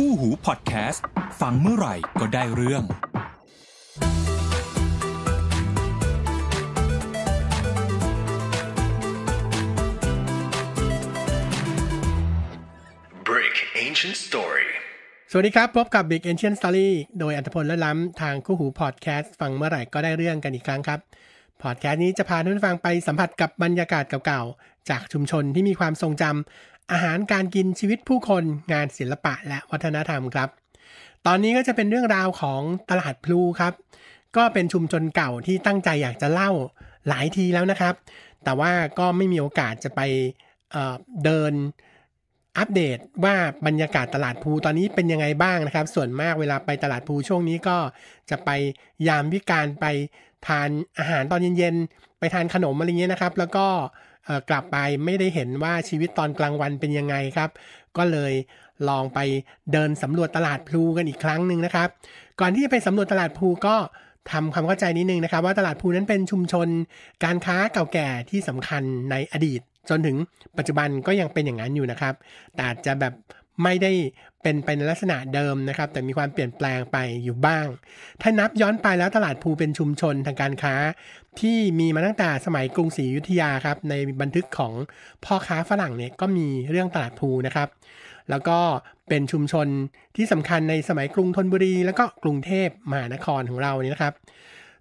คู่หูพอดแคสต์ฟังเมื่อไหร่ก็ได้เรื่อง Break Ancient Story สวัสดีครับ พบกับ Big Ancient Story โดยอัตพลและล้ำทางคู่หูพอดแคสต์ฟังเมื่อไหร่ก็ได้เรื่องกันอีกครั้งครับพอดแคสต์นี้จะพาท่านฟังไปสัมผัสกับบรรยากาศเก่าๆ จากชุมชนที่มีความทรงจำอาหารการกินชีวิตผู้คนงานศิลปะและวัฒนธรรมครับ ตอนนี้ก็จะเป็นเรื่องราวของตลาดพลูครับ ก็เป็นชุมชนเก่าที่ตั้งใจอยากจะเล่าหลายทีแล้วนะครับ แต่ว่าก็ไม่มีโอกาสจะไปเเดินอัปเดตว่าบรรยากาศตลาดภูตอนนี้เป็นยังไงบ้างนะครับ ส่วนมากเวลาไปตลาดภูช่วงนี้ก็จะไปยามวิการไปทานอาหารตอนเย็นๆไปทานขนมอะไรเงี้ยนะครับ แล้วก็กลับไปไม่ได้เห็นว่าชีวิตตอนกลางวันเป็นยังไงครับ ก็เลยลองไปเดินสำรวจตลาดพลูกันอีกครั้งหนึ่งนะครับ ก่อนที่จะไปสำรวจตลาดพลูก็ทำความเข้าใจนิดนึงนะครับ ว่าตลาดพลูนั้นเป็นชุมชน การค้าเก่าแก่ที่สำคัญในอดีต จนถึงปัจจุบันก็ยังเป็นอย่างนั้นอยู่นะครับ แต่จะแบบไม่ได้เป็นไปในลักษณะเดิมนะครับ แต่มีความเปลี่ยนแปลงไปอยู่บ้าง ถ้านับย้อนไปแล้วตลาดภูเป็นชุมชนทางการค้าที่มีมาตั้งแต่สมัยกรุงศรีอยุธยาครับ ในบันทึกของพ่อค้าฝรั่งเนี่ยก็มีเรื่องตลาดพลูนะครับ แล้วก็เป็นชุมชนที่สำคัญในสมัยกรุงธนบุรี แล้วก็กรุงเทพมหานครของเรานี่นะครับ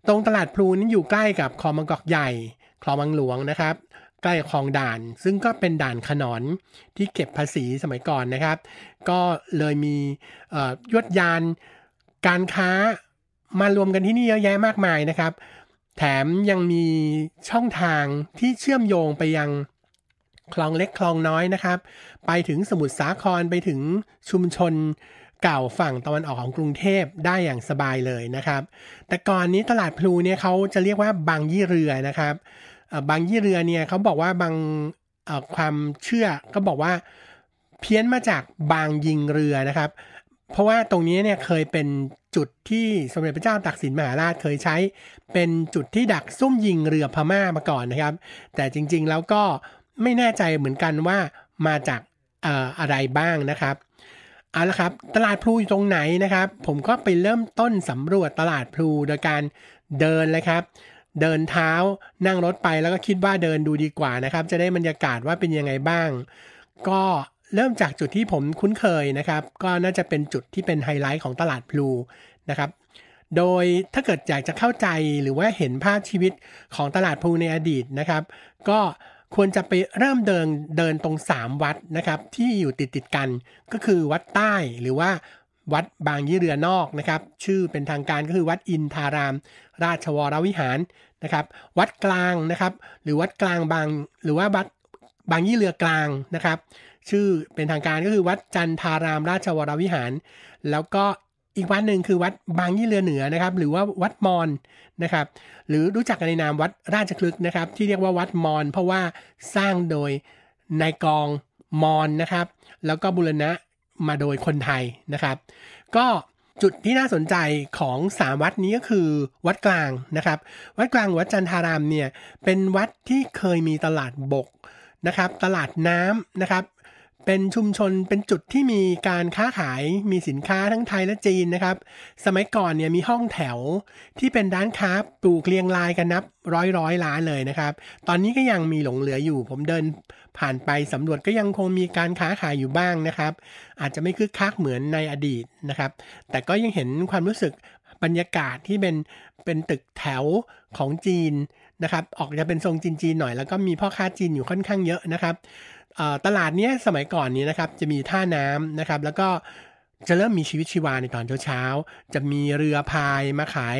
ตรงตลาดพลูนี่อยู่ใกล้กับคลองบางกอกใหญ่ คลองบางหลวงนะครับ ใกล้คลองด่านซึ่งก็เป็นด่านขนอนที่เก็บภาษีสมัยก่อนนะครับ ก็เลยมียวดยานการค้ามารวมกันที่นี่เยอะแยะมากมายนะครับแถมยังมีช่องทางที่เชื่อมโยงไปยังคลองเล็กคลองน้อยนะครับ ไปถึงสมุทรสาครไปถึงชุมชนเก่าฝั่งตะวันออกของกรุงเทพได้อย่างสบายเลยนะครับ แต่ก่อนนี้ตลาดพลูเนี่ยเขาจะเรียกว่าบางยี่เรือนะครับบางยี่เรือเนี่ยเขาบอกว่าบางความเชื่อก็บอกว่าเพี้ยนมาจากบางยิงเรือนะครับเพราะว่าตรงนี้เนี่ยเคยเป็นจุดที่สมเด็จพระเจ้าตักสินมหาราชเคยใช้ เป็นจุดที่ดักซุ่มยิงเรือพม่ามาก่อนนะครับ แต่จริงๆแล้วก็ไม่แน่ใจเหมือนกันว่ามาจากออะไรบ้างนะครับเอาละครับตลาดพลูอยู่ตรงไหนนะครับ ผมก็ไปเริ่มต้นสำรวจตลาดพลูโดยการเดินเลยครับ เดินเท้านั่งรถไปแล้วก็คิดว่าเดินดูดีกว่านะครับ จะได้บรรยากาศว่าเป็นยังไงบ้างก็เริ่มจากจุดที่ผมคุ้นเคยนะครับ ก็น่าจะเป็นจุดที่เป็นไฮไลท์ของตลาดพลูนะครับ โดยถ้าเกิดอยากจะเข้าใจหรือว่าเห็นภาพชีวิตของตลาดพลูในอดีตนะครับ ก็ควรจะไปเริ่มเดินเดินตรง 3วัดนะครับที่อยู่ติดติดกันก็คือ วัดใต้หรือว่าวัดบางยี่เรือนอกนะครับ ชื่อเป็นทางการก็คือวัดอินทาราม ราชวรวิหารนะครับ วัดกลางนะครับ หรือวัดกลางบาง หรือว่าวัดบางยี่เรือกลางนะครับชื่อเป็นทางการก็คือวัดจันทารามราชวรวิหาร แล้วก็อีกวัดหนึ่งคือวัดบางยี่เรือเหนือนะครับ หรือว่าวัดมอนนะครับ หรือรู้จักกันในนามวัดราชคลึกนะครับที่เรียกว่าวัดมอนเพราะว่าสร้างโดยนายกองมอนนะครับ แล้วก็บุรณะมาโดยคนไทยนะครับ ก็จุดที่น่าสนใจของ3วัดนี้ก็คือ วัดกลางนะครับ วัดกลางวัดจันทารามเนี่ยเป็นวัดที่เคยมีตลาดบกนะครับ ตลาดน้ำนะครับเป็นชุมชนเป็นจุดที่มีการค้าขายมีสินค้าทั้งไทยและจีนนะครับ สมัยก่อนเนี่ยมีห้องแถวที่เป็นร้านค้าปลูกเรียงรายกันนับ ร้อยร้อยล้านเลยนะครับ ตอนนี้ก็ยังมีหลงเหลืออยู่ผมเดินผ่านไปสำรวจก็ยังคงมีการค้าขายอยู่บ้างนะครับ อาจจะไม่คึกคักเหมือนในอดีตนะครับ แต่ก็ยังเห็นความรู้สึกบรรยากาศที่เป็นเป็นตึกแถวของจีนนะครับ ออกจะเป็นทรงจีนๆหน่อยแล้วก็มีพ่อค้าจีนอยู่ค่อนข้างเยอะนะครับตลาดนี้สมัยก่อนนี้นะครับจะมีท่าน้ำนะครับ แล้วก็จะเริ่มมีชีวิตชีวาในตอนเช้าๆจะมีเรือพายมาขาย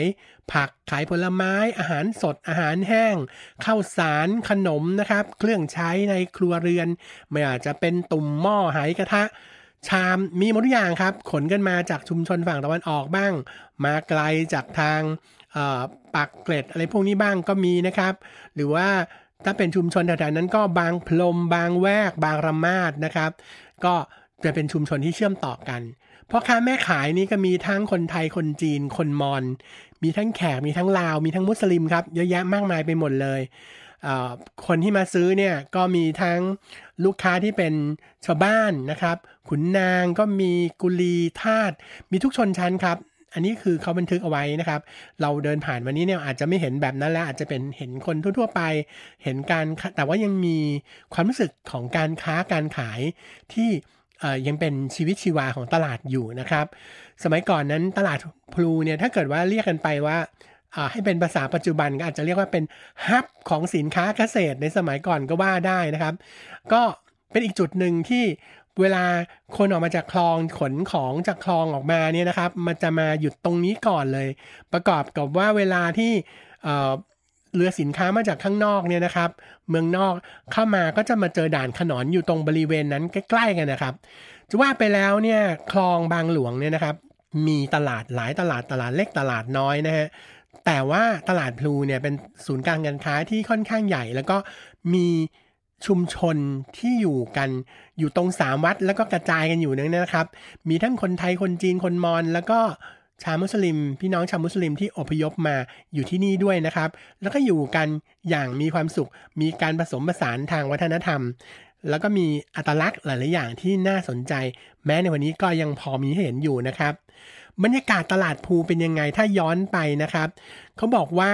ผักขายผลไม้อาหารสดอาหารแห้งข้าวสารขนมนะครับ เครื่องใช้ในครัวเรือนไม่อาจจะเป็นตุ่มหม้อหายกระทะ ชามมีหมดทุกอย่างครับ ขนกันมาจากชุมชนฝั่งตะวันออกบ้าง มาไกลจากทางปากเกร็ดอะไรพวกนี้บ้างก็มีนะครับ หรือว่าถ้าเป็นชุมชนแถวๆนั้นก็บางพลมบางแวก บางระมาดนะครับ ก็จะเป็นชุมชนที่เชื่อมต่อกันพ่อค้าแม่ขายนี่ก็มีทั้งคนไทยคนจีนคนมอญมีทั้งแขกมีทั้งลาวมีทั้งมุสลิมครับ เยอะแยะมากมายไปหมดเลย คนที่มาซื้อเนี่ยก็มีทั้งลูกค้าที่เป็นชาวบ้านนะครับ ขุนนางก็มีกุลี ทาสมีทุกชนชั้นครับอันนี้คือเขาบันทึกเอาไว้นะครับ เราเดินผ่านวันนี้เนี่ยอาจจะไม่เห็นแบบนั้นแล้วอาจจะเป็นเห็นคนทั่ว ๆ ไป เห็นการแต่ว่ายังมีความรู้สึกของการค้าการขายที่ยังเป็นชีวิตชีวาของตลาดอยู่นะครับ สมัยก่อนนั้นตลาดพลูเนี่ยถ้าเกิดว่าเรียกกันไปว่าให้เป็นภาษาปัจจุบันก็อาจจะเรียกว่าเป็นฮับของสินค้าเกษตรในสมัยก่อนก็ว่าได้นะครับ ก็เป็นอีกจุดหนึ่งที่เวลาคนออกมาจากคลองขนของจากคลองออกมาเนี่ยนะครับ มันจะมาหยุดตรงนี้ก่อนเลย ประกอบกับว่าเวลาที่เรือสินค้ามาจากข้างนอกเนี่ยนะครับ เมืองนอกเข้ามาก็จะมาเจอด่านขนอนอยู่ตรงบริเวณนั้นใกล้ๆกันนะครับจะว่าไปแล้วเนี่ยคลองบางหลวงเนี่ยนะครับ มีตลาดหลายตลาดตลาดเล็กตลาดน้อยนะฮะแต่ว่าตลาดพลูเนี่ยเป็นศูนย์กลางการค้าที่ค่อนข้างใหญ่ แล้วก็มีชุมชนที่อยู่กันอยู่ตรงสามวัดแล้วก็กระจายกันอยู่นั่นนะครับ มีทั้งคนไทยคนจีน คนมอญแล้วก็ชาวมุสลิม พี่น้องชาวมุสลิมที่อพยพมาอยู่ที่นี่ด้วยนะครับ แล้วก็อยู่กันอย่างมีความสุขมีการผสมผสานทางวัฒนธรรม แล้วก็มีอัตลักษณ์หลาย ๆ อย่างที่น่าสนใจ แม้ในวันนี้ก็ยังพอมีให้เห็นอยู่นะครับบรรยากาศตลาดภูเป็นยังไงถ้าย้อนไปนะครับเขาบอกว่า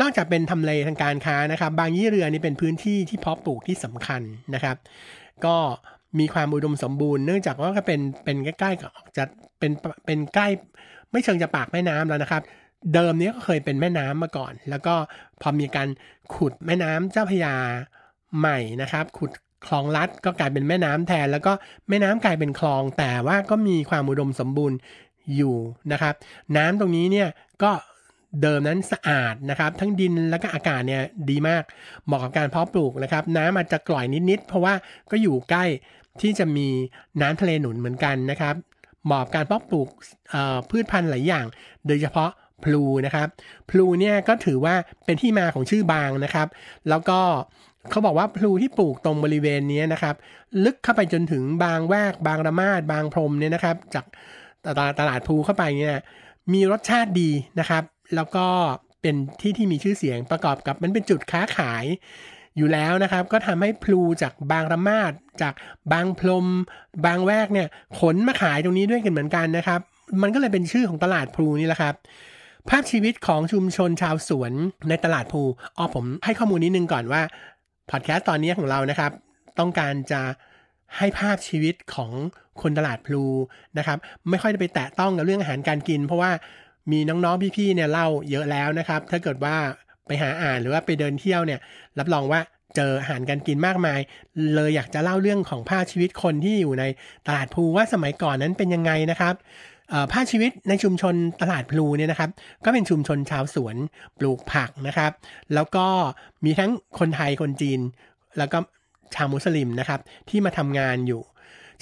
นอกจากเป็นทำเลทางการค้านะครับ บางยี่เรือนี่เป็นพื้นที่ที่เพาะปลูกที่สำคัญนะครับ ก็มีความอุดมสมบูรณ์เนื่องจากว่าก็เป็นเป็นใกล้ๆกับจะเป็นเป็นใกล้ไม่เชิงจะปากแม่น้ำแล้วนะครับ เดิมนี้ก็เคยเป็นแม่น้ำมาก่อน แล้วก็พอมีการขุดแม่น้ำเจ้าพยาใหม่นะครับ ขุดคลองลัดก็กลายเป็นแม่น้ำแทน แล้วก็แม่น้ำกลายเป็นคลองแต่ว่าก็มีความอุดมสมบูรณ์อยู่นะครับ น้ำตรงนี้เนี่ยก็เดิมนั้นสะอาดนะครับ ทั้งดินแล้วก็อากาศเนี่ยดีมากเหมาะกับการเพาะปลูกนะครับ น้ำอาจจะกร่อยนิดๆเพราะว่าก็อยู่ใกล้ที่จะมีน้ำทะเลหนุนเหมือนกันนะครับ เหมาะกับการเพาะปลูกพืชพันธุ์หลายอย่าง โดยเฉพาะพลูนะครับพลูเนี่ยก็ถือว่าเป็นที่มาของชื่อบางนะครับ แล้วก็เขาบอกว่าพลูที่ปลูกตรงบริเวณนี้นะครับ ลึกเข้าไปจนถึงบางแวก บางระมาดบางพรมเนี่ยนะครับจากตลาดตลาดภูเข้าไปเนี่ยมีรสชาติดีนะครับ แล้วก็เป็นที่ที่มีชื่อเสียงประกอบกับ มันเป็นจุดค้าขายอยู่แล้วนะครับ ก็ทำให้พลูจากบางระมาดจากบางพลม บางแวกเนี่ย ขนมาขายตรงนี้ด้วยกันเหมือนกันนะครับ มันก็เลยเป็นชื่อของตลาดพลูนี่แหละครับภาพชีวิตของชุมชนชาวสวนในตลาดพลูอ๋อผมให้ข้อมูลนิดนึงก่อนว่าพอดแคสต์ตอนนี้ของเรานะครับ ต้องการจะให้ภาพชีวิตของคนตลาดพลูนะครับ ไม่ค่อยได้ไปแตะต้องกับเรื่องอาหารการกิน เพราะว่ามีน้องๆ พี่ๆเนี่ยเล่าเยอะแล้วนะครับ ถ้าเกิดว่าไปหาอ่านหรือว่าไปเดินเที่ยวเนี่ย รับรองว่าเจออาหารการกินมากมาย เลยอยากจะเล่าเรื่องของภาพชีวิตคนที่อยู่ในตลาดพลู ว่าสมัยก่อนนั้นเป็นยังไงนะครับภาพชีวิตในชุมชนตลาดพลูเนี่ยนะครับ ก็เป็นชุมชนชาวสวนปลูกผักนะครับ แล้วก็มีทั้งคนไทยคนจีน แล้วก็ชาวมุสลิมนะครับ ที่มาทำงานอยู่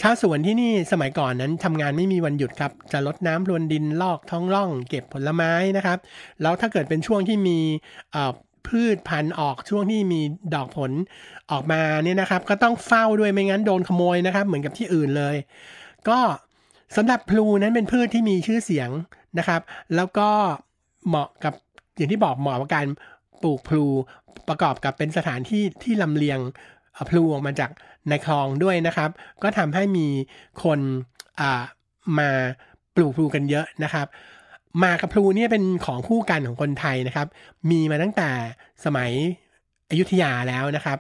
ชาวสวนที่นี่สมัยก่อนนั้นทำงานไม่มีวันหยุดครับจะลดน้ำพรวนดินลอกท้องร่อง เก็บผลไม้นะครับ แล้วถ้าเกิดเป็นช่วงที่มีพืชพันธุ์ออกช่วงที่มีดอกผลออกมาเนี่ยนะครับ ก็ต้องเฝ้าด้วยไม่งั้นโดนขโมยนะครับ เหมือนกับที่อื่นเลย ก็สำหรับพลูนั้นเป็นพืชที่มีชื่อเสียงนะครับ แล้วก็เหมาะกับอย่างที่บอกเหมาะกับการปลูกพลูประกอบกับเป็นสถานที่ที่ลำเลียงพลูออกมาจากในคลองด้วยนะครับ ก็ทำให้มีคนมาปลูกพลูกันเยอะนะครับ มากับพลูเนี่ยเป็นของคู่กันของคนไทยนะครับ มีมาตั้งแต่สมัยอยุธยาแล้วนะครับ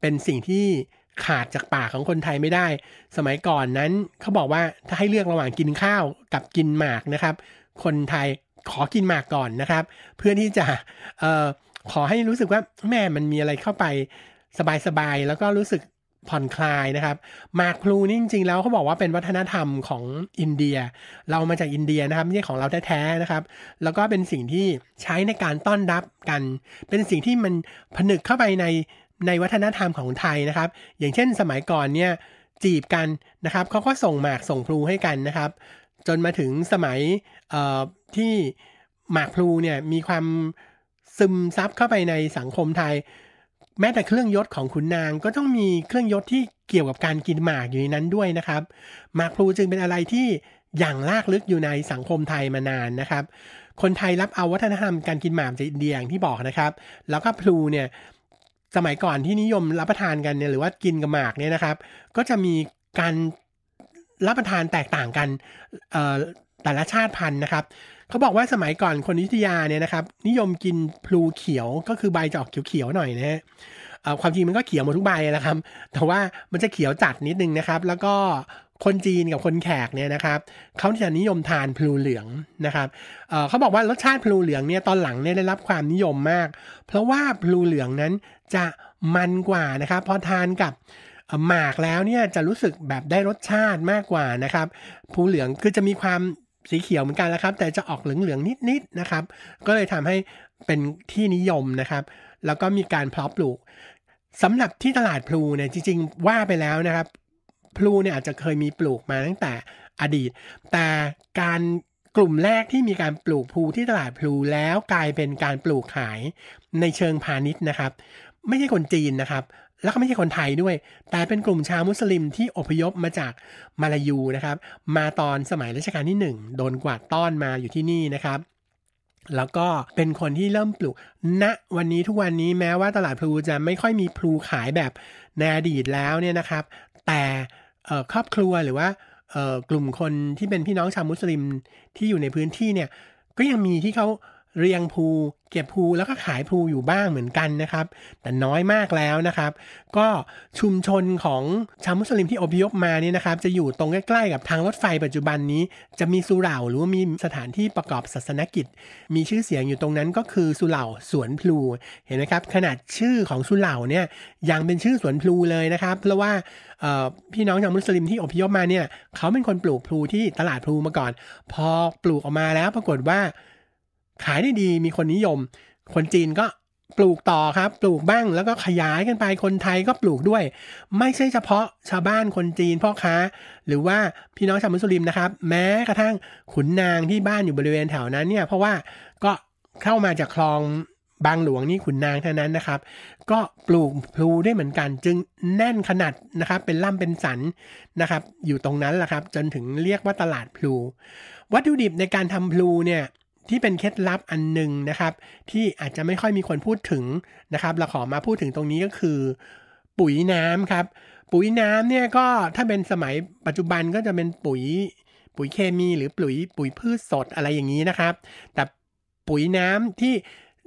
เป็นสิ่งที่ขาดจากปากของคนไทยไม่ได้ สมัยก่อนนั้นเขาบอกว่าถ้าให้เลือกระหว่างกินข้าวกับกินหมากนะครับ คนไทยขอกินหมากก่อนนะครับ เพื่อที่จะออขอให้รู้สึกว่าแม่มันมีอะไรเข้าไปสบายๆ แล้วก็รู้สึกผ่อนคลายนะครับหมากพลูนี่จริงๆ แล้วเขาบอกว่าเป็นวัฒนธรรมของอินเดีย เรามาจากอินเดียนะครับไม่ใช่ของเราแท้ๆนะครับ แล้วก็เป็นสิ่งที่ใช้ในการต้อนรับกัน เป็นสิ่งที่มันผนึกเข้าไปใน ในวัฒนธรรมของไทยนะครับ อย่างเช่น สมัยก่อนเนี่ยจีบกันนะครับเขาก็ส่งหมากส่งพลูให้กันนะครับ จนมาถึงสมัยที่หมากพลูเนี่ยมีความซึมซับเข้าไปในสังคมไทยแม้แต่เครื่องยศของขุนนางก็ต้องมีเครื่องยศที่เกี่ยวกับการกินหมากอยู่ในนั้นด้วยนะครับหมากพลูจึงเป็นอะไรที่อย่างลากลึกอยู่ในสังคมไทยมานานนะครับ คนไทยรับเอาวัฒนธรรมการกินหมากจากอินเดียอย่างที่บอกนะครับ แล้วก็พลูเนี่ยสมัยก่อนที่นิยมรับประทานกันเนี่ยหรือว่ากินกับหมากเนี่ยนะครับ ก็จะมีการรับประทานแตกต่างกันแต่ละชาติพันธุ์นะครับเขาบอกว่าสมัยก่อนคนอุทยาเนี่ยนะครับ นิยมกินพลูเขียวก็คือใบจะออกเขียวๆหน่อยนะฮะความจริงมันก็เขียวหมดทุกใบนะครับแต่ว่ามันจะเขียวจัดนิดนึงนะครับ แล้วก็คนจีนกับคนแขกเนี่ยนะครับเขาจะนิยมทานพลูเหลืองนะครับเเขาบอกว่ารสชาติพลูเหลืองเนี่ยตอนหลังเนี่ยได้รับความนิยมมาก เพราะว่าพลูเหลืองนั้นจะมันกว่านะครับพอทานกับหมากแล้วเนี่ยจะรู้สึกแบบได้รสชาติมากกว่านะครับพลูเหลืองคือจะมีความสีเขียวเหมือนกันแล้วครับ แต่จะออกเหลืองๆนิดๆนะครับ ก็เลยทำให้เป็นที่นิยมนะครับ แล้วก็มีการเพาะปลูกสำหรับที่ตลาดพลูเนี่ยจริง ๆว่าไปแล้วนะครับพลูเนี่ยอาจจะเคยมีปลูกมาตั้งแต่อดีต แต่การกลุ่มแรกที่มีการปลูก พลูที่ตลาดพลู แล้วกลายเป็นการปลูกขายในเชิงพาณิชย์นะครับ ไม่ใช่คนจีนนะครับแล้วก็ไม่ใช่คนไทยด้วย แต่เป็นกลุ่มชาวมุสลิมที่อพยพมาจากมาลายูนะครับ มาตอนสมัยรัชกาลที่ 1 โดนกวาดต้อนมาอยู่ที่นี่นะครับ แล้วก็เป็นคนที่เริ่มปลูกณนะวันนี้ทุกวันนี้แม้ว่าตลาดพลูจะไม่ค่อยมีพลูขายแบบในอดีตแล้วเนี่ยนะครับ แต่ครอบครัวหรือว่ากลุ่มคนที่เป็นพี่น้องชาวมุสลิมที่อยู่ในพื้นที่เนี่ย ก็ยังมีที่เขาเรียงภูเก็บภูแล้วก็ขายภูอยู่บ้างเหมือนกันนะครับ แต่น้อยมากแล้วนะครับ ก็ชุมชนของชาวมุสลิมที่อพยพมาเนี่ยนะครับ จะอยู่ตรงใกล้ๆกับทางรถไฟปัจจุบันนี้ จะมีสุเหร่าหรือว่ามีสถานที่ประกอบศาสนกิจ มีชื่อเสียงอยู่ตรงนั้นก็คือสุเหร่าสวนพลูเห็นไหมครับ ขนาดชื่อของสุเหร่าเนี่ย ยังเป็นชื่อสวนพลูเลยนะครับ เพราะว่าพี่น้องชาวมุสลิมที่อพยพมาเนี่ย เขาเป็นคนปลูกพลูที่ตลาดพลูมาก่อน พอปลูกออกมาแล้วปรากฏว่าขายได้ดีมีคนนิยมคนจีนก็ปลูกต่อครับ ปลูกบ้างแล้วก็ขยายกันไป คนไทยก็ปลูกด้วย ไม่ใช่เฉพาะชาวบ้านคนจีนพ่อค้า หรือว่าพี่น้องชาวมุสลิมนะครับแม้กระทั่งขุนนางที่บ้านอยู่บริเวณแถวนั้นเนี่ยเพราะว่าก็เข้ามาจากคลองบางหลวงนี่ขุนนางเท่านั้นนะครับ ก็ปลูกพลูได้เหมือนกัน จึงแน่นขนาดนะครับ เป็นล่ำเป็นสันนะครับ อยู่ตรงนั้นแหละครับ จนถึงเรียกว่าตลาดพลู วัตถุดิบในการทำพลูเนี่ยที่เป็นเคล็ดลับอันหนึ่งนะครับ ที่อาจจะไม่ค่อยมีคนพูดถึงนะครับเราขอมาพูดถึงตรงนี้ก็คือปุ๋ยน้ำครับ ปุ๋ยน้ำเนี่ยก็ถ้าเป็นสมัยปัจจุบันก็จะเป็นปุ๋ยปุ๋ยเคมีหรือปุ๋ยปุ๋ยพืชสดอะไรอย่างนี้นะครับ แต่ปุ๋ยน้ำที่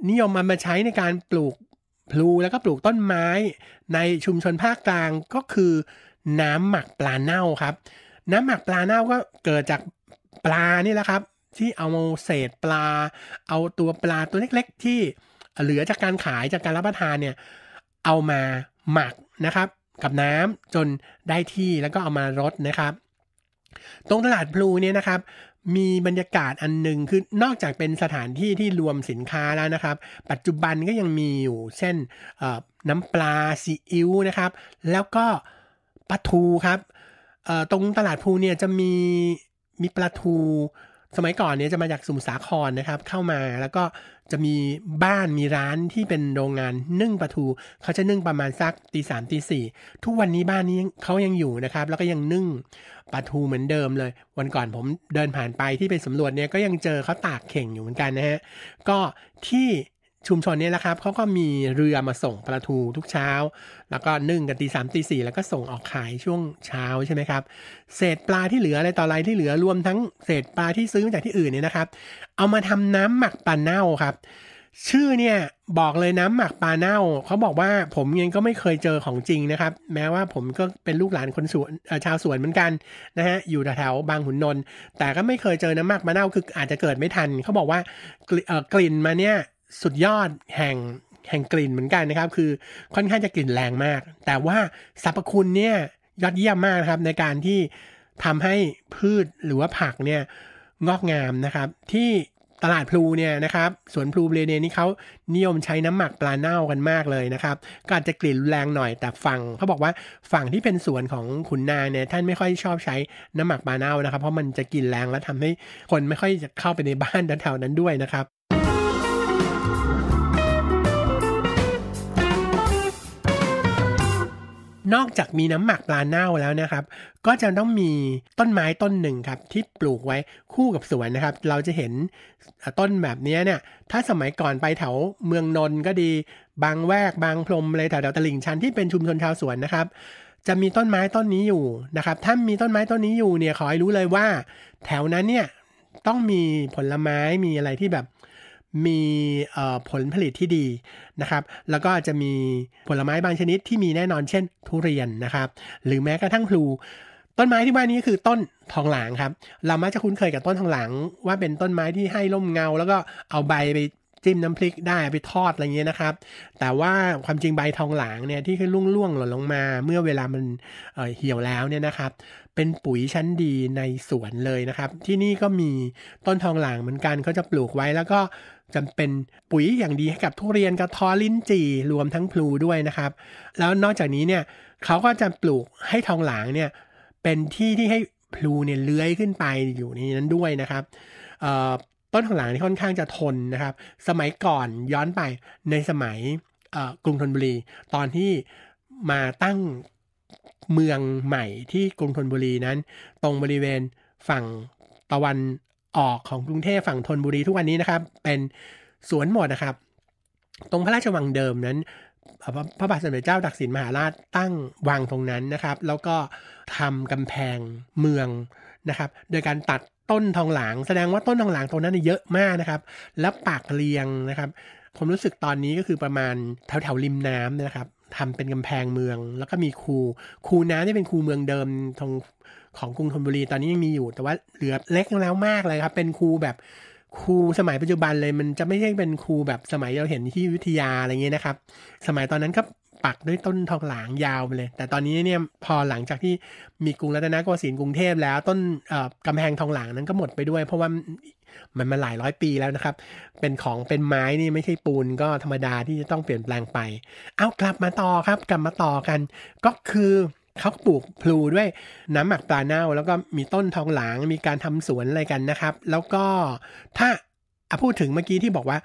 นิยมมามาใช้ในการปลูกพลูแล้วก็ปลูกต้นไม้ ในชุมชนภาคกลางก็คือน้ำหมักปลาเน่าครับ น้ำหมักปลาเน่าก็เกิดจากปลานี่แหละครับที่เอาเศษปลา เอาตัวปลาตัวเล็กๆ ที่เหลือจากการขายจากการรับประทานเนี่ยเอามาหมักนะครับกับน้ำจนได้ที่แล้วก็เอามารดนะครับ ตรงตลาดพลูเนี่ยนะครับ มีบรรยากาศอันหนึ่งคือนอกจากเป็นสถานที่ที่รวมสินค้าแล้วนะครับ ปัจจุบันก็ยังมีอยู่เช่นน้ำปลาซีอิ๊วนะครับ แล้วก็ปลาทูครับตรงตลาดพลูเนี่ยจะมีมีปลาทูสมัยก่อนเนี่ยจะมาจากสุมสาครนะครับเข้ามาแล้วก็จะมีบ้านมีร้านที่เป็นโรงงานนึ่งปลาทูเขาจะนึ่งประมาณสักตีสามตีสี่ทุกวันนี้บ้านนี้เขายังอยู่นะครับ แล้วก็ยังนึ่งปลาทูเหมือนเดิมเลยวันก่อนผมเดินผ่านไปที่ไปสำรวจเนี่ยก็ยังเจอเขาตากเข่งอยู่เหมือนกันนะฮะก็ที่ชุมชนนี้แหละครับเขาก็มีเรือมาส่งปลาทูทุกเช้า แล้วก็นึ่งกันตีสามตีสี่แล้วก็ส่งออกขายช่วงเช้าใช่ไหมครับ เศษปลาที่เหลืออะไรต่ออะไรที่เหลือรวมทั้งเศษปลาที่ซื้อมาจากที่อื่นเนี่ยนะครับ เอามาทำน้ำหมักปลาเน่าครับ ชื่อเนี่ยบอกเลยน้ำหมักปลาเน่าเขาบอกว่าผมเองก็ไม่เคยเจอของจริงนะครับ แม้ว่าผมก็เป็นลูกหลานคนสวนชาวสวนเหมือนกันนะฮะอยู่แถวบางหุนนนท์แต่ก็ไม่เคยเจอน้ำหมักปลาเน่าคืออาจจะเกิดไม่ทันเขาบอกว่ากลิ่นมาเนี่ยสุดยอดแห่งแห่งกลิ่นเหมือนกันนะครับ คือค่อนข้างจะกลิ่นแรงมาก แต่ว่าสรรพคุณเนี่ย ยอดเยี่ยมมากนะครับ ในการที่ทำให้พืชหรือว่าผักเนี่ย งอกงามนะครับ ที่ตลาดพลูเนี่ยนะครับสวนพลูเบรเนนี่เขานิยมใช้น้ำหมักปลาเน่ากันมากเลยนะครับก็อาจจะกลิ่นแรงหน่อยแต่ฝั่งเขาบอกว่าฝั่งที่เป็นสวนของขุนนางเนี่ยท่านไม่ค่อยชอบใช้น้ำหมักปลาเน่านะครับ เพราะมันจะกลิ่นแรงและทำให้คนไม่ค่อยจะเข้าไปในบ้านแถวๆนั้นด้วยนะครับนอกจากมีน้ำหมักปลาเน่าแล้วนะครับ ก็จะต้องมีต้นไม้ต้นหนึ่งครับ ที่ปลูกไว้คู่กับสวนนะครับ เราจะเห็นต้นแบบนี้เนี่ย ถ้าสมัยก่อนไปแถวเมืองนนก็ดี บางแวก บางพรมเลยแถวแถวตลิ่งชันที่เป็นชุมชนชาวสวนนะครับ จะมีต้นไม้ต้นนี้อยู่นะครับ ถ้ามีต้นไม้ต้นนี้อยู่เนี่ยขอให้รู้เลยว่า แถวนั้นเนี่ยต้องมีผลไม้มีอะไรที่แบบมีผลผลิตที่ดีนะครับ แล้วก็จะมีผลไม้บางชนิดที่มีแน่นอนเช่นทุเรียนนะครับ หรือแม้กระทั่งพลูต้นไม้ที่ว่านี้คือต้นทองหลางครับ เรามักจะคุ้นเคยกับต้นทองหลางว่าเป็นต้นไม้ที่ให้ร่มเงาแล้วก็เอาใบไปจิ้มน้ำพริกได้ไปทอดอะไรเงี้ยนะครับ แต่ว่าความจริงใบทองหลางเนี่ยที่ขึ้นร่วงๆหล่นลงมา เมื่อเวลามันเเหี่ยวแล้วเนี่ยนะครับ เป็นปุ๋ยชั้นดีในสวนเลยนะครับ ที่นี่ก็มีต้นทองหลางเหมือนกันเขาจะปลูกไว้แล้วก็จะเป็นปุ๋ยอย่างดีให้กับทุเรียนกระท้อลิ้นจี่รวมทั้งพลูด้วยนะครับ แล้วนอกจากนี้เนี่ยเขาก็จะปลูกให้ทองหลางเนี่ยเป็นที่ที่ให้พลูเนี่ยเลื้อยขึ้นไปอยู่ในนั้นด้วยนะครับต้นทองหลางที่ค่อนข้างจะทนนะครับ สมัยก่อนย้อนไปในสมัยกรุงธนบุรี ตอนที่มาตั้งเมืองใหม่ที่กรุงธนบุรีนั้น ตรงบริเวณฝั่งตะวันออกของกรุงเทพฝั่งธนบุรีทุกวันนี้นะครับเป็นสวนหมดนะครับ ตรงพระราชวังเดิมนั้น พระบาทสมเด็จเจ้าตักสินมหาราชตั้งวางตรงนั้นนะครับ แล้วก็ทำกำแพงเมืองนะครับ โดยการตัดต้นทองหลางแสดงว่าต้นทองหลางตรงนั้นเยอะมากนะครับ แล้วปากเรียงนะครับ ผมรู้สึกตอนนี้ก็คือประมาณแถวๆริมน้ำนะครับทำเป็นกำแพงเมือง แล้วก็มีคู คูน้ำที่เป็นคูเมืองเดิมตรงของกรุงธนบุรีตอนนี้ยังมีอยู่แต่ว่าเหลือเล็กแล้วมากเลยครับ เป็นครูแบบครูสมัยปัจจุบันเลย มันจะไม่ใช่เป็นครูแบบสมัยเราเห็นที่วิทยาอะไรเงี้ยนะครับ สมัยตอนนั้นก็ปักด้วยต้นทองหลางยาวไปเลย แต่ตอนนี้เนี่ยพอหลังจากที่มีกรุงรัตนโกสินทร์กรุงเทพ แล้วต้นกำแพงทองหลางนั้นก็หมดไปด้วย เพราะว่ามันมาหลายร้อยปีแล้วนะครับ เป็นของเป็นไม้นี่ไม่ใช่ปูนก็ธรรมดาที่จะต้องเปลี่ยนแปลงไป เอากลับมาต่อครับกลับมาต่อกันก็คือเขาปลูกพลูด้วยน้ำหมักปลาเน่าแล้วก็มีต้นทองหลางมีการทำสวนอะไรกันนะครับ แล้วก็ถ้าพูดถึงเมื่อกี้ที่บอกว่า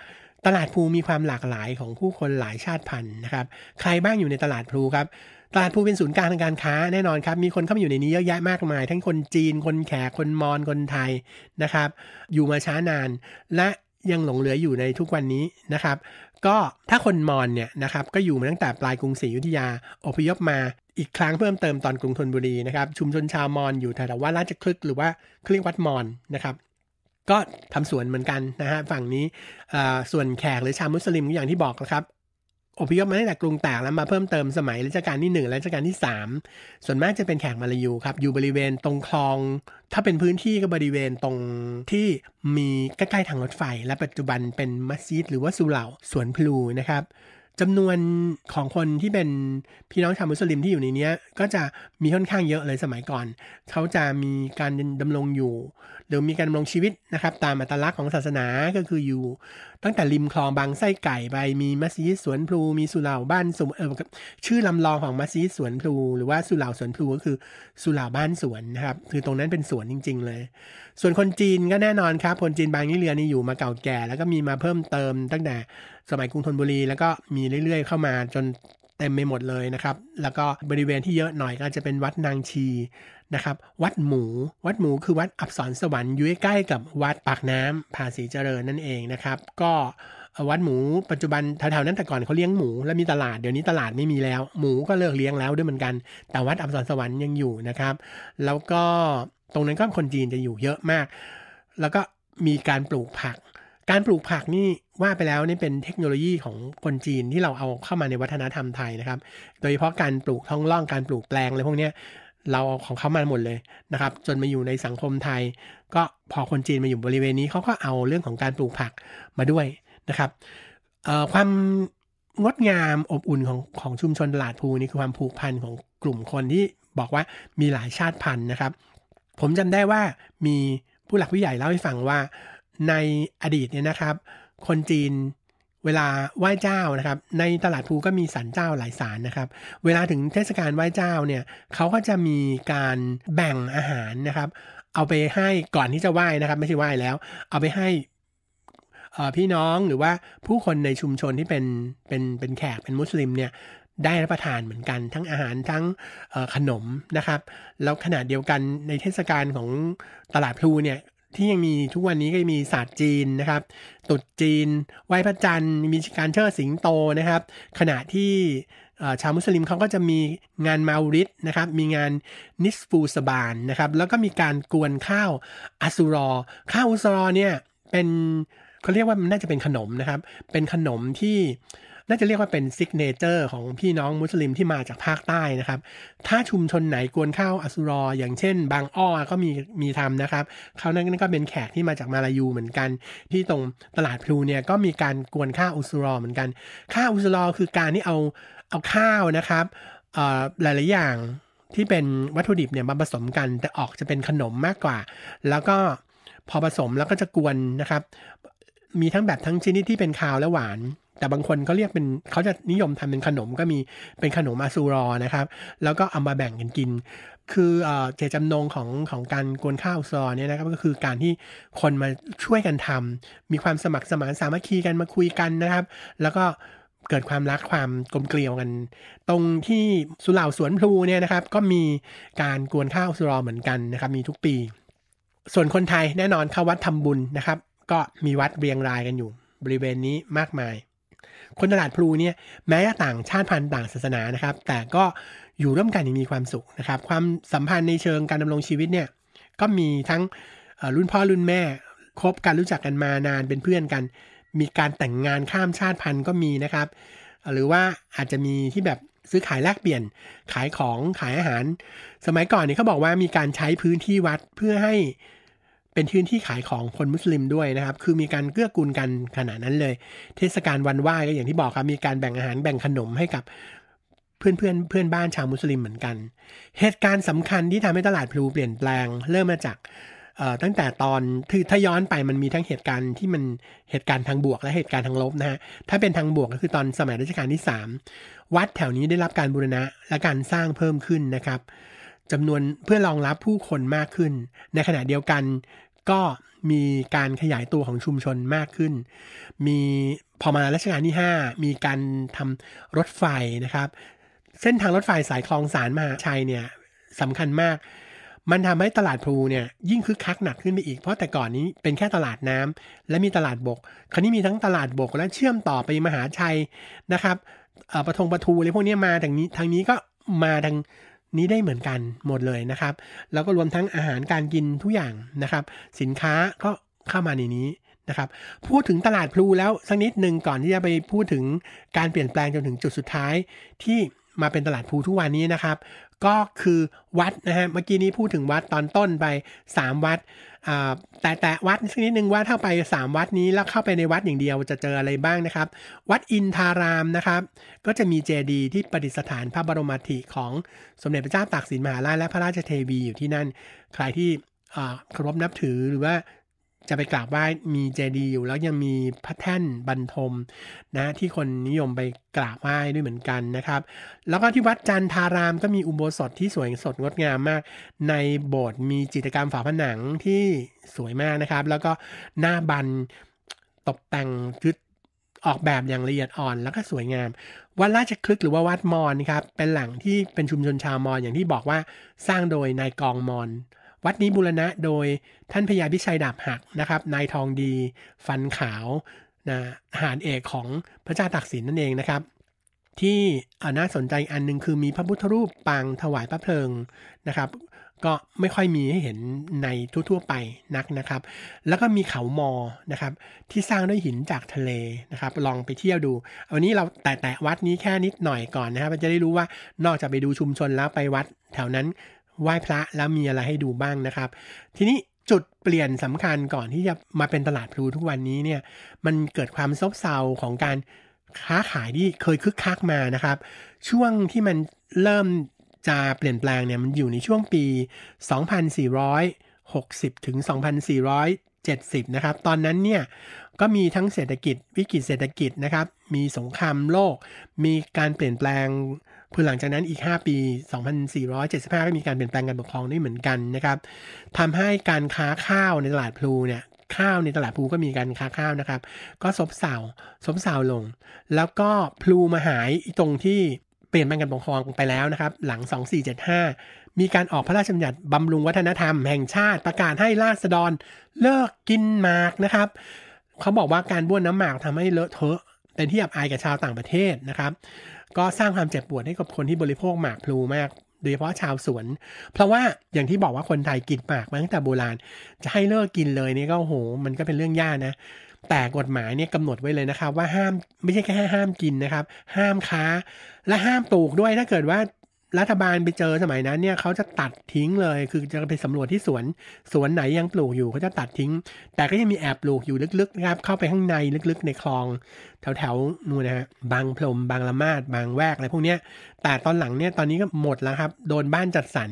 ตลาดพลูมีความหลากหลายของผู้คนหลายชาติพันธุ์นะครับใครบ้างอยู่ในตลาดพลูครับ ตลาดพลูเป็นศูนย์กลางทางการค้าแน่นอนครับมีคนเข้ามาอยู่ในนี้เยอะแยะมากมายทั้งคนจีนคนแขกคนมอญคนไทยนะครับ อยู่มาช้านานและยังหลงเหลืออยู่ในทุกวันนี้นะครับก็ถ้าคนมอนเนี่ยนะครับก็อยู่มาตั้งแต่ปลายกรุงศรีอยุธยา อพยพมาอีกครั้งเพิ่มเติมตอนกรุงธนบุรีนะครับชุมชนชาวมอนอยู่แถวว่าราชคลึกหรือว่าคลึกวัดมอนนะครับก็ทำสวนเหมือนกันนะฮะฝั่งนี้ส่วนแขกหรือชาวมุสลิมอย่างที่บอกนะครับอพยพมา้จากกรุงต่างแล้วมาเพิ่มเติมสมัยรัชกาลที่ 1 และรัชกาลที่ 3 ส่วนมากจะเป็นแขกมาลายูครับ อยู่บริเวณตรงคลอง ถ้าเป็นพื้นที่ก็บริเวณตรงที่มีใกล้ๆทางรถไฟ และปัจจุบันเป็นมัสยิด หรือว่าสุเหร่าสวนพลูนะครับจำนวนของคนที่เป็นพี่น้องชาวมุสลิมที่อยู่ในนี้ก็จะมีค่อนข้างเยอะเลยสมัยก่อนเขาจะมีการดำรงอยู่หรือมีการดำรงชีวิตนะครับ ตามอัตลักษณ์ของศาสนาก็คืออยู่ตั้งแต่ริมคลองบางไส้ไก่ไปมีมัสยิดสวนพลู มีสุเหร่าบ้านสวนเออชื่อลำลองของมัสยิดสวนพลูหรือว่าสุเหร่าสวนพลูก็คือสุเหร่าบ้านสวนนะครับ คือตรงนั้นเป็นสวนจริง ๆ เลย ส่วนคนจีนก็แน่นอนครับคนจีนบางยี่เรือนี่อยู่มาเก่าแก่ แล้วก็มีมาเพิ่มเติมตั้งแต่สมัยกรุงธนบุรีแล้วก็มีเรื่อย ๆ เข้ามาจนเต็มไปหมดเลยนะครับ แล้วก็บริเวณที่เยอะหน่อยก็จะเป็นวัดนางชีนะครับวัดหมูวัดหมูคือวัดอับสรสวรรค์อยู่ใกล้กับวัดปากน้ำภาษีเจริญนั่นเองนะครับ ก็วัดหมูปัจจุบันแถวๆนั้นแต่ก่อนเขาเลี้ยงหมูและมีตลาด เดี๋ยวนี้ตลาดไม่มีแล้ว หมูก็เลิกเลี้ยงแล้วด้วยเหมือนกัน แต่วัดอับสรสวรรค์ยังอยู่นะครับ แล้วก็ตรงนั้นก็คนจีนจะอยู่เยอะมาก แล้วก็มีการปลูกผักการปลูกผักนี่ ว่าไปแล้วนี่เป็นเทคโนโลยีของคนจีนที่เราเอาเข้ามาในวัฒนธรรมไทยนะครับ โดยเฉพาะการปลูกท้องร่องการปลูกแปลงอะไรพวกนี้เราเอาของเขามาหมดเลยนะครับ จนมาอยู่ในสังคมไทย ก็พอคนจีนมาอยู่บริเวณนี้เขาก็เอาเรื่องของการปลูกผักมาด้วยนะครับความงดงามอบอุ่นของของชุมชนตลาดภูนี่คือความผูกพันของกลุ่มคนที่บอกว่ามีหลายชาติพันธุ์นะครับ ผมจำได้ว่ามีผู้หลักผู้ใหญ่เล่าให้ฟังว่าในอดีตเนี่ยนะครับ คนจีนเวลาไหว้เจ้านะครับในตลาดภูก็มีสานเจ้าหลายสารนะครับ เวลาถึงเทศกาลไหว้เจ้าเนี่ยเขาก็จะมีการแบ่งอาหารนะครับ เอาไปให้ก่อนที่จะไหว้นะครับไม่ใช่ไหว้แล้ว เอาไปให้พี่น้องหรือว่าผู้คนในชุมชนที่เป็นเป็นเป็นแขกเป็นมุสลิมเนี่ยได้รับประทานเหมือนกันทั้งอาหารทั้งขนมนะครับ แล้วขนาดเดียวกันในเทศกาลของตลาดพลูเนี่ยที่ยังมีทุกวันนี้ก็มีศาสตร์จีนนะครับตุดจีนไหว้พระจันทร์มีการเชิดสิงโตนะครับ ขณะที่ชาวมุสลิมเขาก็จะมีงานมาริดนะครับ มีงานนิสฟูสบานนะครับ แล้วก็มีการกวนข้าวอัสุรอข้าวอสุรอเนี่ยเป็นเขาเรียกว่ามันน่าจะเป็นขนมนะครับ เป็นขนมที่น่าจะเรียกว่าเป็นซิกเนเจอร์ของพี่น้องมุสลิมที่มาจากภาคใต้นะครับ ถ้าชุมชนไหนกวนข้าวอสุรออย่างเช่น บางอ้อก็มีมีทำนะครับเขานั้นก็เป็นแขกที่มาจากมาลายูเหมือนกันที่ตรงตลาดพลูเนี่ยก็มีการกวนข้าวอสุรอเหมือนกันข้าวอสุรอคือการที่เอาเอาข้าวนะครับหลาย ๆ อย่างที่เป็นวัตถุดิบเนี่ยมาผสมกันแต่ออกจะเป็นขนมมากกว่า แล้วก็พอผสมแล้วก็จะกวนนะครับมีทั้งแบบทั้งชนิดที่เป็นคาวและหวานแต่บางคนเขาเรียกเป็นเขาจะนิยมทำเป็นขนมก็มีเป็นขนมอาซูรอนะครับ แล้วก็เอามาแบ่งกันกิน คือเจตจำนงของของการกวนข้าวซอเนี่ยนะครับก็คือการที่คนมาช่วยกันทำ มีความสมัครสมานสามัคคีกันมาคุยกันนะครับ แล้วก็เกิดความรักความกลมเกลียวกัน ตรงที่สุเหร่าสวนพลูเนี่ยนะครับก็มีการกวนข้าวซุรอเหมือนกันนะครับ มีทุกปี ส่วนคนไทยแน่นอนเข้าวัดทำบุญนะครับ ก็มีวัดเรียงรายกันอยู่บริเวณนี้มากมายคนตลาดพลูเนี่ยแม้จะต่างชาติพันธุ์ต่างศาสนานะครับ แต่ก็อยู่ร่วมกันอย่างมีความสุขนะครับ ความสัมพันธ์ในเชิงการดำรงชีวิตเนี่ยก็มีทั้งรุ่นพ่อรุ่นแม่คบกันรู้จักกันมานานเป็นเพื่อนกัน มีการแต่งงานข้ามชาติพันธุ์ก็มีนะครับ หรือว่าอาจจะมีที่แบบซื้อขายแลกเปลี่ยนขายของขายอาหาร สมัยก่อนเนี่ยเขาบอกว่ามีการใช้พื้นที่วัดเพื่อให้เป็นพื้นที่ขายของคนมุสลิมด้วยนะครับ คือมีการเกื้อกูลกันขนาดนั้นเลย เทศกาลวันไหว้ก็อย่างที่บอกครับ มีการแบ่งอาหารแบ่งขนมให้กับเพื่อนเพื่อนเพื่อนบ้านชาวมุสลิมเหมือนกัน เหตุการณ์สำคัญที่ทำให้ตลาดพลูเปลี่ยนแปลง เริ่มมาจากตั้งแต่ตอนคือถ้าย้อนไปมันมีทั้งเหตุการณ์ที่มันเหตุการณ์ทางบวกและเหตุการณ์ทางลบนะฮะ ถ้าเป็นทางบวกก็คือตอนสมัยรัชกาลที่ 3 วัดแถวนี้ได้รับการบูรณะและการสร้างเพิ่มขึ้นนะครับจำนวนเพื่อรองรับผู้คนมากขึ้น ในขณะเดียวกันก็มีการขยายตัวของชุมชนมากขึ้น มีพอมารัชกาลที่ 5 มีการทำรถไฟนะครับ เส้นทางรถไฟสายคลองสารมหาชัยเนี่ยสำคัญมาก มันทำให้ตลาดพลูเนี่ย ยิ่งคึกคักหนักขึ้นไปอีก เพราะแต่ก่อนนี้เป็นแค่ตลาดน้ำและมีตลาดบก คราวนี้มีทั้งตลาดบกและเชื่อมต่อไปมหาชัยนะครับปะทงปะทูอะไรพวกนี้มาทางนี้ทางนี้ก็มาทางนี้ได้เหมือนกันหมดเลยนะครับ แล้วก็รวมทั้งอาหารการกินทุกอย่างนะครับ สินค้าก็เข้ามาในนี้นะครับ พูดถึงตลาดพลูแล้ว สักนิดหนึ่งก่อนที่จะไปพูดถึงการเปลี่ยนแปลงจนถึงจุดสุดท้ายที่มาเป็นตลาดพลูทุกวันนี้นะครับก็คือวัดนะฮะเมื่อกี้นี้พูดถึงวัดตอนต้นไป 3 วัดแต่แต่วัดสักนิดนึงว่าถ้าไป 3 วัดนี้ แล้วเข้าไปในวัดอย่างเดียวจะเจออะไรบ้างนะครับ วัดอินทารามนะครับ ก็จะมีเจดีย์ที่ประดิษฐานพระบรมธิของสมเด็จพระเจ้าตากสินมหาราชและพระราชเทวีอยู่ที่นั่นใครที่เคารพนับถือหรือว่าจะไปกราบไหว้มีเจดีย์อยู่ แล้วยังมีพระแท่นบรรทมนะ ที่คนนิยมไปกราบไหว้ด้วยเหมือนกันนะครับ แล้วก็ที่วัดจันทารามก็มีอุโบสถที่สวยสดงดงามมาก ในโบสถ์มีจิตรกรรมฝาผนังที่สวยมากนะครับ แล้วก็หน้าบันตกแต่งชุดออกแบบอย่างละเอียดอ่อน แล้วก็สวยงาม วัดราชคลึกหรือว่าวัดมอญครับ เป็นหลังที่เป็นชุมชนชาวมอญอย่างที่บอกว่าสร้างโดยนายกองมอญวัดนี้บูรณะโดยท่านพญาพิชัยดาบหักนะครับ นายทองดีฟันขาวนะหารเอกของพระเจ้าตากสินนั่นเองนะครับ ที่น่าสนใจอันนึงคือมีพระพุทธรูปปางถวายพระเพลิงนะครับ ก็ไม่ค่อยมีให้เห็นในทั่ว ๆ ไปนักนะครับ แล้วก็มีเขามอ นะครับ ที่สร้างด้วยหินจากทะเลนะครับ ลองไปเที่ยวดูวันนี้เราแตะแตะวัดนี้แค่นิดหน่อยก่อนนะครับจะได้รู้ว่านอกจากไปดูชุมชนแล้วไปวัดแถวนั้นไหว้พระแล้วมีอะไรให้ดูบ้างนะครับ ทีนี้จุดเปลี่ยนสำคัญก่อนที่จะมาเป็นตลาดพลูทุกวันนี้เนี่ยมันเกิดความซบเซาของการค้าขายที่เคยคึกคักมานะครับ ช่วงที่มันเริ่มจะเปลี่ยนแปลงเนี่ยมันอยู่ในช่วงปี 2460 ถึง 2470 นะครับ ตอนนั้นเนี่ย ก็มีทั้งเศรษฐกิจ วิกฤตเศรษฐกิจนะครับ มีสงครามโลก มีการเปลี่ยนแปลงพื่อหลังจากนั้นอีก5ปี 2475ก็มีการเปลี่ยนแปลงการปกครองนี่เหมือนกันนะครับทำให้การค้าข้าวในตลาดพลูเนี่ยข้าวในตลาดพลูก็มีการค้าข้าวนะครับก็ซบเซาซบเซาลง แล้วก็พลูมาหายตรงที่เปลี่ยนแปลงการปกครองไปแล้วนะครับหลัง2475มีการออกพระราชบัญญัติบำรุงวัฒนธรรมแห่งชาติประกาศให้ราษฎรเลิกกินหมากนะครับเขาบอกว่าการบ้วนน้ำหมากทำให้เลอะเทอะเป็นที่อับอายกับชาวต่างประเทศนะครับก็สร้างความเจ็บปวดให้กับคนที่บริโภคหมากพลูมากโดยเฉพาะชาวสวน เพราะว่าอย่างที่บอกว่าคนไทยกินหมากมาตั้งแต่โบราณจะให้เลิกกินเลยนี่ก็โหมันก็เป็นเรื่องยากนะ แต่กฎหมายเนี่ยกำหนดไว้เลยนะครับว่าห้ามไม่ใช่แค่ห้ามกินนะครับ ห้ามค้า และห้ามปลูกด้วยถ้าเกิดว่ารัฐบาลไปเจอสมัยนั้นเนี่ยเขาจะตัดทิ้งเลย คือจะไปสำรวจที่สวนสวนไหนยังปลูกอยู่เขาจะตัดทิ้ง แต่ก็ยังมีแอบปลูกอยู่ลึกๆ นะครับ เข้าไปข้างในลึกๆในคลอง แถวๆนู่นนะฮะบางพรมบางละมาดบางแวกอะไรพวกเนี้ยแต่ตอนหลังเนี่ยตอนนี้ก็หมดแล้วครับ โดนบ้านจัดสรร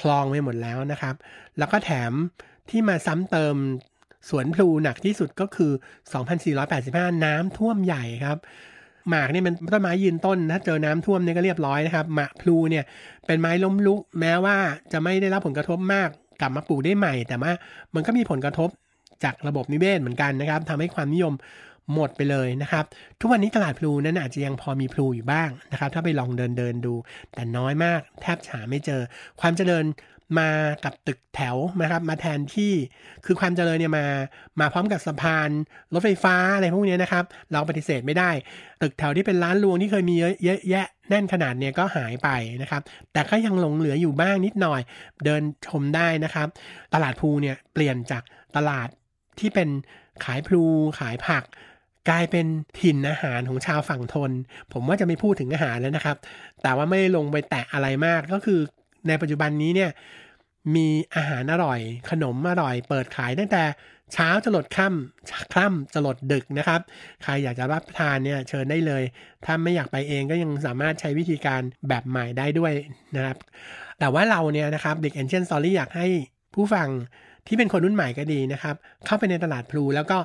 คลองไปหมดแล้วนะครับ แล้วก็แถมที่มาซ้ำเติมสวนพลูหนักที่สุดก็คือ2485น้ำท่วมใหญ่ครับหมากเนี่ย มันต้นไม้ยืนต้นถ้าเจอน้ำท่วมเนี่ยก็เรียบร้อยนะครับ หมากพลูเนี่ย เป็นไม้ล้มลุกแม้ว่าจะไม่ได้รับผลกระทบมากกลับมาปลูกได้ใหม่ แต่ว่ามันก็มีผลกระทบจากระบบนิเวศเหมือนกันนะครับทำให้ความนิยมหมดไปเลยนะครับ ทุกวันนี้ตลาดพลูนั้นอาจจะยังพอมีพลูอยู่บ้างนะครับถ้าไปลองเดินเดินดู แต่น้อยมาก แทบหาไม่เจอความเจริญมากับตึกแถวนะครับมาแทนที่คือความเจริญเนี่ยมามาพร้อมกับสะพานรถไฟฟ้าอะไรพวกนี้นะครับ เราปฏิเสธไม่ได้ ตึกแถวที่เป็นร้านรวงที่เคยมีเยอะแยะแน่นขนาดเนี่ยก็หายไปนะครับ แต่ก็ยังหลงเหลืออยู่บ้างนิดหน่อยเดินชมได้นะครับ ตลาดลูเนี่ยเปลี่ยนจากตลาดที่เป็นขายพลูขายผัก กลายเป็นถิ่นอาหารของชาวฝั่งทน ผมว่าจะไม่พูดถึงอาหารแล้วนะครับ แต่ว่าไม่ลงไปแตะอะไรมากก็คือในปัจจุบันนี้เนี่ยมีอาหารอร่อยขนมอร่อยเปิดขายตั้งแต่เช้าจะหลดค่ำค่ำจะหลดดึกนะครับ ใครอยากจะรับประทานเนี่ยเชิญได้เลย ถ้าไม่อยากไปเองก็ยังสามารถใช้วิธีการแบบใหม่ได้ด้วยนะครับ แต่ว่าเราเนี่ยนะครับเด็ก Ancient Story อยากให้ผู้ฟังที่เป็นคนรุ่นใหม่ก็ดีนะครับ เข้าไปในตลาดพลูแล้วก็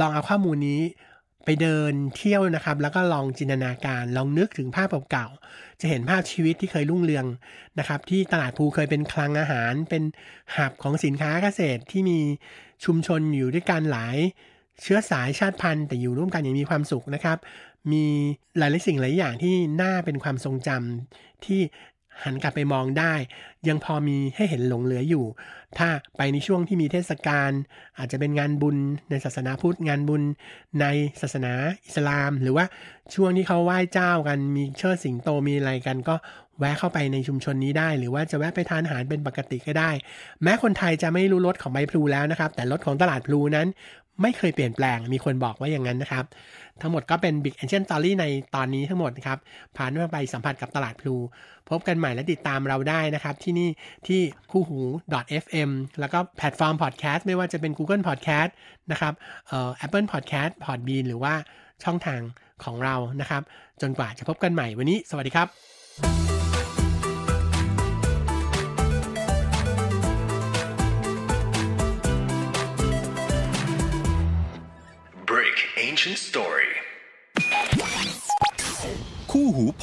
ลองเอาข้อมูลนี้ไปเดินเที่ยวนะครับ แล้วก็ลองจินตนาการลองนึกถึงภาพเก่าๆจะเห็นภาพชีวิตที่เคยรุ่งเรืองนะครับที่ตลาดภูเคยเป็นคลังอาหาร เป็นหับของสินค้าเกษตรที่มีชุมชนอยู่ด้วยกันหลายเชื้อสายชาติพันธุ์แต่อยู่ร่วมกันอย่างมีความสุขนะครับ มีหลายๆสิ่งหลายอย่างที่น่าเป็นความทรงจำที่หันกลับไปมองได้ยังพอมีให้เห็นหลงเหลืออยู่ ถ้าไปในช่วงที่มีเทศกาล อาจจะเป็นงานบุญในศาสนาพุทธงานบุญในศาสนาอิสลาม หรือว่าช่วงที่เขาไหว้เจ้ากันมีเชิดสิงโตมีอะไรกันก็แวะเข้าไปในชุมชนนี้ได้ หรือว่าจะแวะไปทานอาหารเป็นปกติก็ได้ แม้คนไทยจะไม่รู้รสของใบพลูแล้วนะครับ แต่รสของตลาดพลูนั้นไม่เคยเปลี่ยนแปลง มีคนบอกว่าอย่างนั้นนะครับ ทั้งหมดก็เป็น Big Ancient Story ในตอนนี้ทั้งหมดครับ ผ่านมาไปสัมผัสกับตลาดพลู พบกันใหม่และติดตามเราได้นะครับ ที่นี่ที่คู่หู .fm แล้วก็แพลตฟอร์มพอดแคสต์ไม่ว่าจะเป็น Google Podcast นะครับ เอ่อ Apple Podcast Podbean หรือว่าช่องทางของเรานะครับ จนกว่าจะพบกันใหม่วันนี้ สวัสดีครับ Ancient Story. Cool